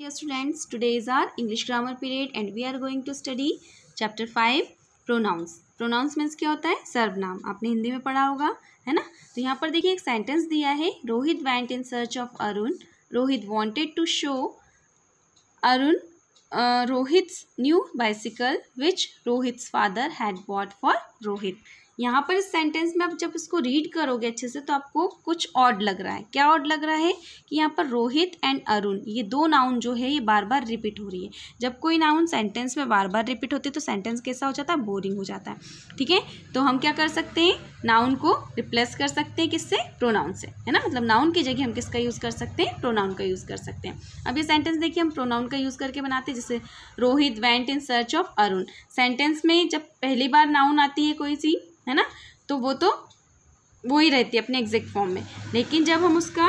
dear students today is our english grammar period and we are going to study chapter 5 pronouns pronouns means क्या होता है सर्व नाम आपने हिंदी में पढ़ा होगा है ना तो यहाँ पर देखिए एक सेंटेंस दिया है Rohit went in search of Arun Rohit wanted to show Arun Rohit new bicycle which Rohit father had bought for Rohit यहाँ पर इस सेंटेंस में आप जब इसको रीड करोगे अच्छे से तो आपको कुछ ऑड लग रहा है क्या ऑड लग रहा है कि यहाँ पर रोहित एंड अरुण ये दो नाउन जो है ये बार बार रिपीट हो रही है जब कोई नाउन सेंटेंस में बार बार रिपीट होती है तो सेंटेंस कैसा हो जाता है बोरिंग हो जाता है ठीक है तो हम क्या कर सकते हैं नाउन को रिप्लेस कर सकते हैं किससे प्रोनाउन से है ना मतलब नाउन की जगह हम किसका यूज़ कर सकते हैं प्रोनाउन का यूज़ कर सकते हैं अब ये सेंटेंस देखिए हम प्रोनाउन का यूज़ करके बनाते हैं जैसे Rohit went in search of Arun sentence में जब पहली बार नाउन आती है कोई सी है ना तो वो तो वो ही रहती है अपने एग्जैक्ट फॉर्म में लेकिन जब हम उसका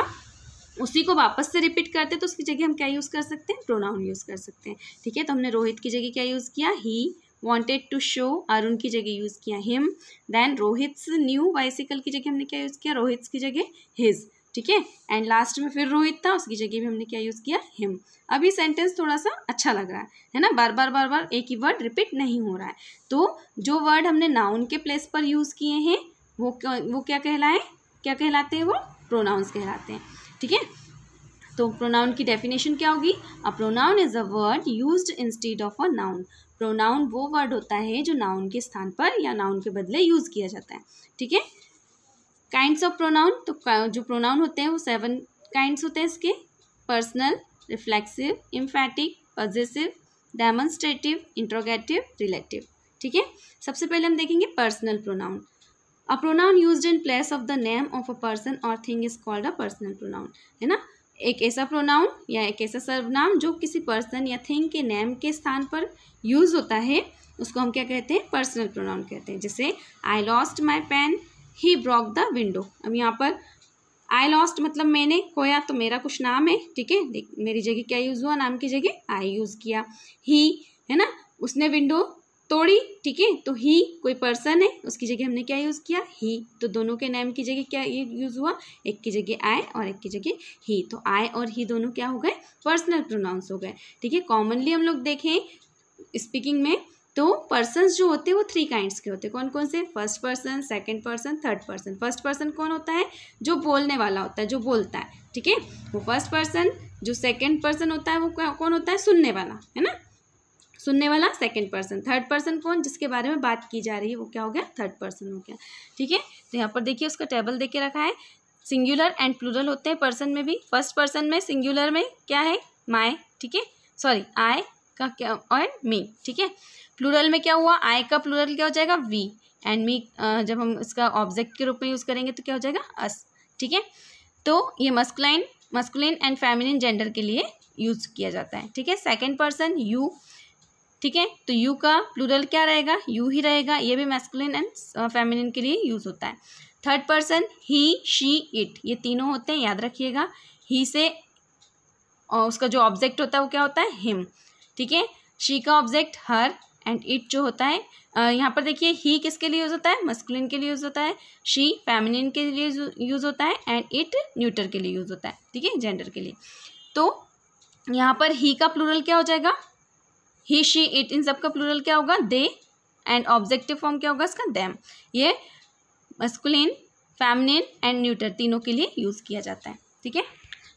उसी को वापस से रिपीट करते हैं तो उसकी जगह हम क्या यूज़ कर सकते हैं प्रोनाउन यूज़ कर सकते हैं ठीक है तो हमने रोहित की जगह क्या यूज़ किया he wanted to show Arun की जगह यूज़ किया him then Rohit's new bicycle की जगह हमने क्या यूज़ किया रोहित्स की जगह हिज ठीक है एंड लास्ट में फिर रोहित था उसकी जगह भी हमने क्या यूज़ किया हिम अभी सेंटेंस थोड़ा सा अच्छा लग रहा है है ना बार बार बार बार एक ही वर्ड रिपीट नहीं हो रहा है तो जो वर्ड हमने नाउन के प्लेस पर यूज़ किए हैं वो वो क्या कहलाए क्या कहलाते हैं वो प्रोनाउंस कहलाते हैं ठीक है तो प्रोनाउन की डेफिनेशन क्या होगी a pronoun is a word use instead of a noun pronoun वो वर्ड होता है जो नाउन के स्थान पर या नाउन के बदले यूज़ किया जाता है ठीक है काइंड्स ऑफ प्रोनाउन तो जो प्रोनाउन होते हैं वो सेवन काइंड्स होते हैं इसके personal reflexive emphatic positive demonstrative interrogative relative ठीक है सबसे पहले हम देखेंगे personal pronoun a pronoun use in place of the name of a person or thing is called a personal pronoun है ना एक ऐसा प्रोनाउन या एक ऐसा सर्वनाम जो किसी पर्सन या थिंग के नेम के स्थान पर यूज़ होता है उसको हम क्या कहते हैं पर्सनल प्रोनाउन कहते हैं जैसे I lost my pen he broke the window अब यहाँ पर आई लॉस्ट मतलब मैंने खोया तो मेरा कुछ नाम है ठीक है मेरी जगह क्या यूज़ हुआ नाम की जगह आई यूज़ किया ही है ना उसने विंडो तोड़ी ठीक है तो ही कोई पर्सन है उसकी जगह हमने क्या यूज़ किया ही तो दोनों के नाम की जगह क्या यूज़ हुआ एक की जगह आय और एक की जगह ही तो आय और ही दोनों क्या हो गए पर्सनल प्रोनाउंस हो गए ठीक है कॉमनली हम लोग देखें स्पीकिंग में तो पर्सन जो होते हैं वो थ्री काइंड्स के होते हैं कौन कौन से first person second person third person first person कौन होता है जो बोलने वाला होता है जो बोलता है ठीक है वो फर्स्ट पर्सन जो सेकंड पर्सन होता है वो कौन होता है सुनने वाला है ना सुनने वाला सेकंड पर्सन थर्ड पर्सन कौन जिसके बारे में बात की जा रही है वो क्या हो गया थर्ड पर्सन हो गया ठीक है तो यहाँ पर देखिए उसका टेबल दे के रखा है सिंगुलर एंड प्लूरल होते हैं पर्सन में भी फर्स्ट पर्सन में सिंगुलर में क्या है माए ठीक है सॉरी आई का क्या और मी ठीक है प्लूरल में क्या हुआ आई का प्लूरल क्या हो जाएगा वी एंड मी जब हम इसका ऑब्जेक्ट के रूप में यूज़ करेंगे तो क्या हो जाएगा अस ठीक है तो ये masculine masculine and feminine gender के लिए यूज किया जाता है ठीक है सेकेंड पर्सन यू ठीक है तो यू का प्लूरल क्या रहेगा यू ही रहेगा ये भी मैस्कुलिन एंड फेमिनिन के लिए यूज होता है third person he she it ये तीनों होते हैं याद रखिएगा ही से और उसका जो ऑब्जेक्ट होता है वो क्या होता है हिम ठीक है शी का ऑब्जेक्ट हर एंड इट जो होता है यहाँ पर देखिए ही किसके लिए यूज़ होता है मस्कुलिन के लिए यूज़ होता है शी फैमिलिन के लिए यूज़ होता है एंड इट न्यूटर के लिए यूज़ होता है ठीक है जेंडर के लिए तो यहाँ पर ही का प्लूरल क्या हो जाएगा ही शी इट इन सब का प्लूरल क्या होगा दे एंड ऑब्जेक्टिव फॉर्म क्या होगा इसका दैम ये मस्कुलिन फैमिनिन एंड न्यूटर तीनों के लिए यूज़ किया जाता है ठीक है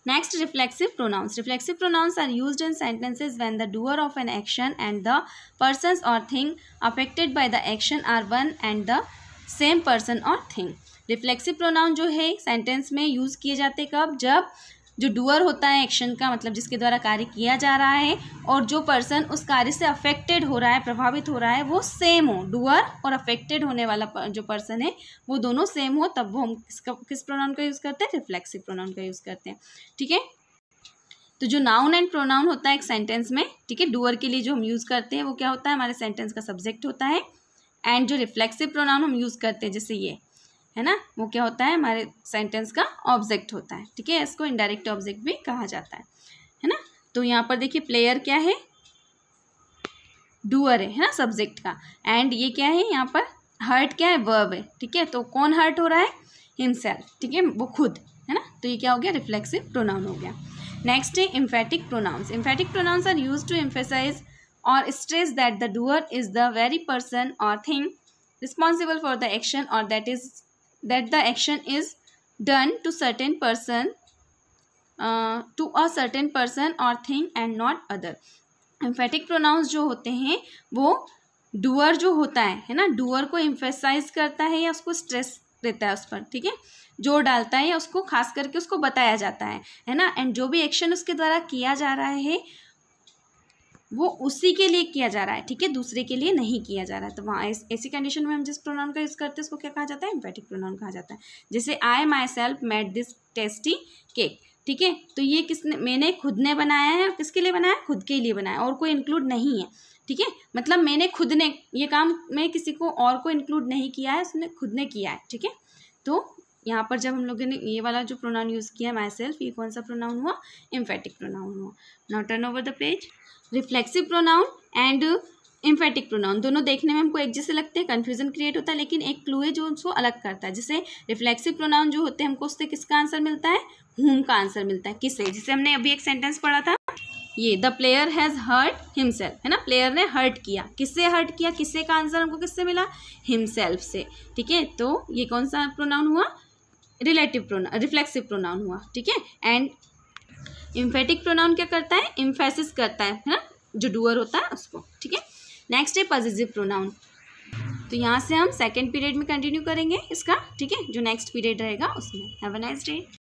Next, reflexive pronouns. Reflexive pronouns are used in sentences when the doer of an action and the persons or thing affected by the action are one and the same person or thing reflexive pronoun जो है sentence में use किए जाते कब जब जो doer होता है एक्शन का मतलब जिसके द्वारा कार्य किया जा रहा है और जो पर्सन उस कार्य से अफेक्टेड हो रहा है प्रभावित हो रहा है वो सेम हो डूअर और अफेक्टेड होने वाला जो पर्सन है वो दोनों सेम हो तब वो हम किस किस प्रोनाउन का यूज़ करते हैं रिफ्लेक्सिव प्रोनाउन का यूज़ करते हैं ठीक है तो जो नाउन एंड प्रोनाउन होता है एक सेंटेंस में ठीक है डूअर के लिए जो हम यूज़ करते हैं वो क्या होता है हमारे सेंटेंस का सब्जेक्ट होता है एंड जो रिफ्लेक्सिव प्रोनाउन हम यूज़ करते हैं जैसे ये है ना वो क्या होता है हमारे सेंटेंस का ऑब्जेक्ट होता है ठीक है इसको इनडायरेक्ट ऑब्जेक्ट भी कहा जाता है है ना तो यहाँ पर देखिए प्लेयर क्या है डूअर है है ना सब्जेक्ट का एंड ये क्या है यहाँ पर हर्ट क्या है वर्ब है ठीक है तो कौन हर्ट हो रहा है हिमसेल्फ ठीक है वो खुद है ना तो ये क्या हो गया रिफ्लेक्सिव प्रोनाउन हो गया नेक्स्ट है emphatic pronouns emphatic pronouns are used to emphasize or stress that the doer is the very person or thing responsible for the action or that is that the action is done to certain person uh, to a certain person or thing and not other emphatic pronouns जो होते हैं वो doer जो होता है है ना doer को इम्फेसाइज करता है या उसको स्ट्रेस देता है उस पर ठीक है जोर डालता है या उसको खास करके उसको बताया जाता है है ना एंड जो भी एक्शन उसके द्वारा किया जा रहा है वो उसी के लिए किया जा रहा है ठीक है दूसरे के लिए नहीं किया जा रहा है तो वहाँ ऐसी कंडीशन में हम जिस प्रोनाउन का यूज़ करते हैं उसको क्या कहा जाता है एम्फेटिक प्रोनाउन कहा जाता है जैसे I myself made this tasty cake ठीक है तो ये किसने मैंने खुद ने बनाया है और किसके लिए बनाया खुद के लिए बनाया और कोई इंक्लूड नहीं है ठीक है मतलब मैंने खुद ने ये काम में किसी को और को इंक्लूड नहीं किया है उसने खुद ने किया है ठीक है तो यहाँ पर जब हम लोगों ने ये वाला जो प्रोनाउन यूज़ किया है माई सेल्फ ये कौन सा प्रोनाउन हुआ इम्फेटिक प्रोनाउन हुआ not turn over the page reflexive pronoun and emphatic pronoun दोनों देखने में हमको एक जैसे लगते हैं कन्फ्यूजन क्रिएट होता है लेकिन एक क्लू है जो उसको अलग करता है जैसे रिफ्लेक्सिव प्रोनाउन जो होते हैं हमको उससे किसका आंसर मिलता है हुम का आंसर मिलता है किसे जिसे हमने अभी एक सेंटेंस पढ़ा था ये the player has hurt himself है ना प्लेयर ने हर्ट किया किससे हर्ट किया किससे का आंसर हमको किससे मिला हिमसेल्फ से ठीक है तो ये कौन सा प्रोनाउन हुआ रिलेटिव प्रोनाउन रिफ्लेक्सिव प्रोनाउन हुआ ठीक है एंड इम्फेटिक प्रोनाउन क्या करता है इम्फेसिस करता है है ना जो डुअर होता है उसको ठीक है नेक्स्ट है पॉजिटिव प्रोनाउन तो यहाँ से हम सेकेंड पीरियड में कंटिन्यू करेंगे इसका ठीक है जो नेक्स्ट पीरियड रहेगा उसमें हैव अ नाइस डे